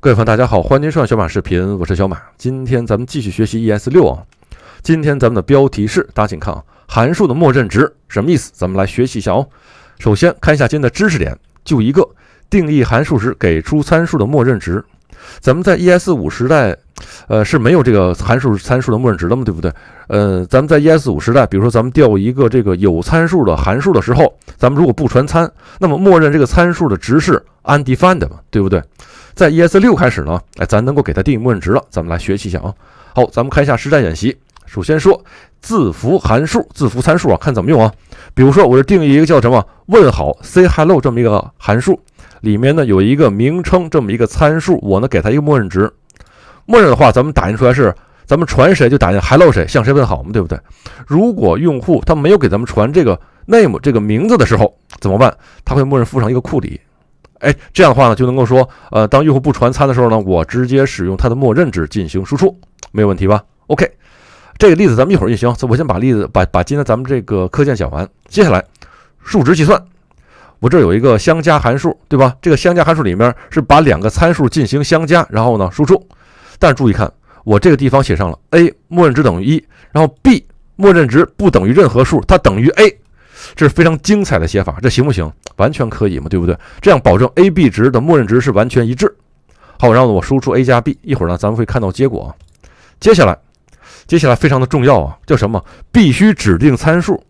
各位朋友，大家好，欢迎收看小马视频，我是小马。今天咱们继续学习 E S 六啊。今天咱们的标题是，大家请看啊，函数的默认值什么意思？咱们来学习一下哦。首先看一下今天的知识点，就一个，定义函数时给出参数的默认值。咱们在 E S 五时代，呃，是没有这个函数参数的默认值的吗？对不对？呃，咱们在 E S 五时代，比如说咱们调一个这个有参数的函数的时候，咱们如果不传参，那么默认这个参数的值是 undefined 嘛，对不对？在 ES 六开始呢，哎，咱能够给它定义默认值了，咱们来学习一下啊。好，咱们看一下实战演习。首先说字符函数，字符参数啊，看怎么用啊。比如说，我是定义一个叫什么“问好 ”，say hello 这么一个函数，里面呢有一个名称这么一个参数，我呢给它一个默认值。默认的话，咱们打印出来是，咱们传谁就打印 hello 谁，向谁问好嘛，对不对？如果用户他没有给咱们传这个 name 这个名字的时候，怎么办？他会默认附上一个库里。哎，这样的话呢，就能够说，呃，当用户不传参的时候呢，我直接使用它的默认值进行输出，没有问题吧？OK，这个例子咱们一会儿运行。我先把例子，把把今天咱们这个课件讲完。接下来数值计算，我这儿有一个相加函数，对吧？这个相加函数里面是把两个参数进行相加，然后呢输出。但注意看，我这个地方写上了 a 默认值等于一，然后 b 默认值不等于任何数，它等于 a。这是非常精彩的写法，这行不行？完全可以嘛，对不对？这样保证 a、b 值的默认值是完全一致。好，然后呢，我输出 a 加 b，一会儿呢，咱们会看到结果。接下来，接下来非常的重要啊，叫什么？必须指定参数。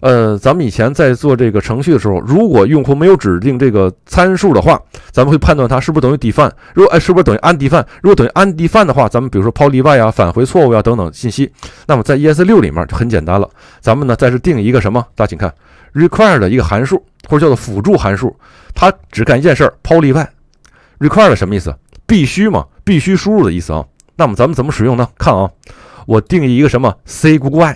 呃，咱们以前在做这个程序的时候，如果用户没有指定这个参数的话，咱们会判断它是不是等于 def。i n 如果哎，是不是等于 u n d e f 如果等于 u n d e f 的话，咱们比如说抛例外啊，返回错误啊等等信息。那么在 ES 六里面就很简单了。咱们呢，再是定一个什么？大家请看 require 的一个函数，或者叫做辅助函数，它只干一件事儿，抛例外。require 什么意思？必须嘛，必须输入的意思啊。那么咱们怎么使用呢？看啊，我定义一个什么 say goodbye，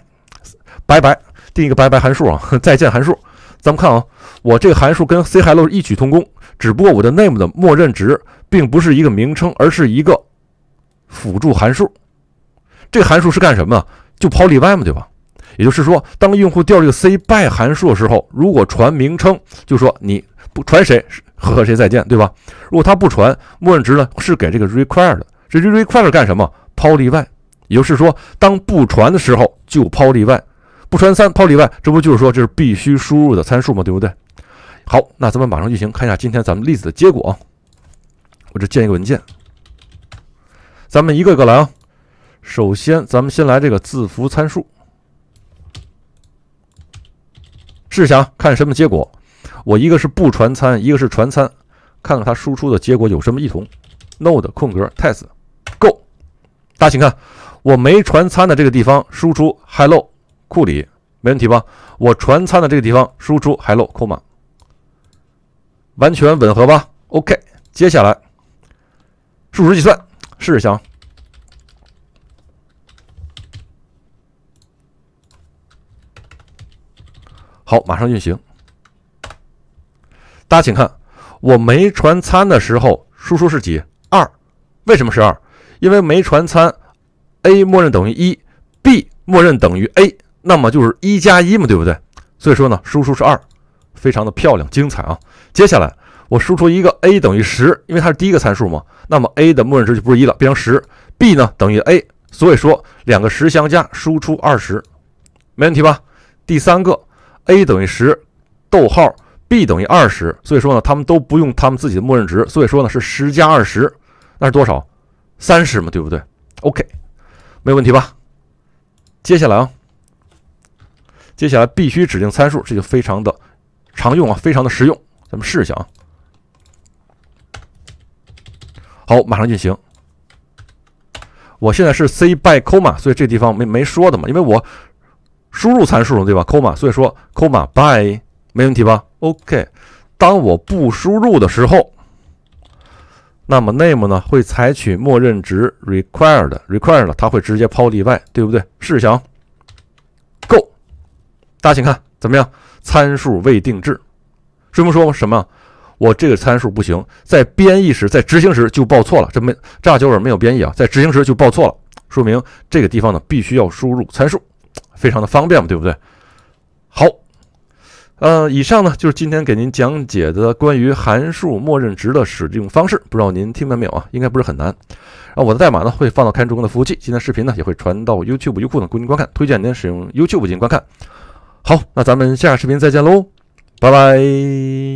拜拜。定一个拜拜函数啊，再见函数。咱们看啊，我这个函数跟 C hello 异曲同工，只不过我的 name 的默认值并不是一个名称，而是一个辅助函数。这个函数是干什么？就抛例外嘛，对吧？也就是说，当用户调这个 C b y 函数的时候，如果传名称，就说你不传谁和谁再见，对吧？如果他不传，默认值呢是给这个 require 的，这 require 干什么？抛例外，也就是说，当不传的时候就抛例外。不传三抛例外，这不就是说这是必须输入的参数吗？对不对？好，那咱们马上运行，看一下今天咱们例子的结果啊。我这建一个文件，咱们一个一个来啊。首先，咱们先来这个字符参数，试想看什么结果。我一个是不传参，一个是传参，看看它输出的结果有什么异同。node 空格 test go，大家请看，我没传参的这个地方输出 hello。库里没问题吧？我传餐的这个地方输出 hello 完全吻合吧？OK，接下来数值计算试试行。好，马上运行。大家请看，我没传餐的时候输出是几？二。为什么是二？因为没传餐 a 默认等于一，b 默认等于 a。那么就是一加一嘛，对不对？所以说呢，输出是二，非常的漂亮精彩啊。接下来我输出一个 a 等于十，因为它是第一个参数嘛，那么 a 的默认值就不是一了，变成十。b 呢等于 a，所以说两个十相加，输出二十，没问题吧？第三个 a 等于十，逗号 b 等于二十，所以说呢，他们都不用他们自己的默认值，所以说呢是十加二十，那是多少？三十嘛，对不对？OK，没问题吧？接下来啊。接下来必须指定参数，这就非常的常用啊，非常的实用。咱们试一下啊。好，马上进行。我现在是 say by comma，所以这地方没没说的嘛，因为我输入参数了，对吧？comma，所以说 comma by 没问题吧？OK。当我不输入的时候，那么 name 呢会采取默认值 required，required 它会直接抛例外，对不对？试一下。啊。大家请看，怎么样？参数未定制，说明说什么？我这个参数不行，在编译时、在执行时就报错了。这没乍就是没有编译啊，在执行时就报错了，说明这个地方呢必须要输入参数，非常的方便嘛，对不对？好，呃，以上呢就是今天给您讲解的关于函数默认值的使用方式，不知道您听明白没有啊？应该不是很难。啊，我的代码呢会放到开中工的服务器，今天视频呢也会传到 YouTube、优酷呢供您观看，推荐您使用 YouTube 进行观看。好，那咱们下个视频再见喽，拜拜。